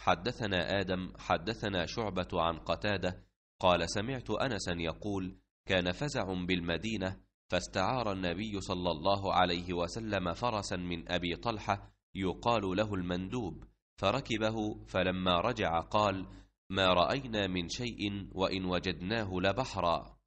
حدثنا آدم حدثنا شعبة عن قتادة قال سمعت أنسا يقول كان فزع بالمدينة فاستعار النبي صلى الله عليه وسلم فرسا من أبي طلحة يقال له المندوب فركبه فلما رجع قال ما رأينا من شيء وإن وجدناه لبحرا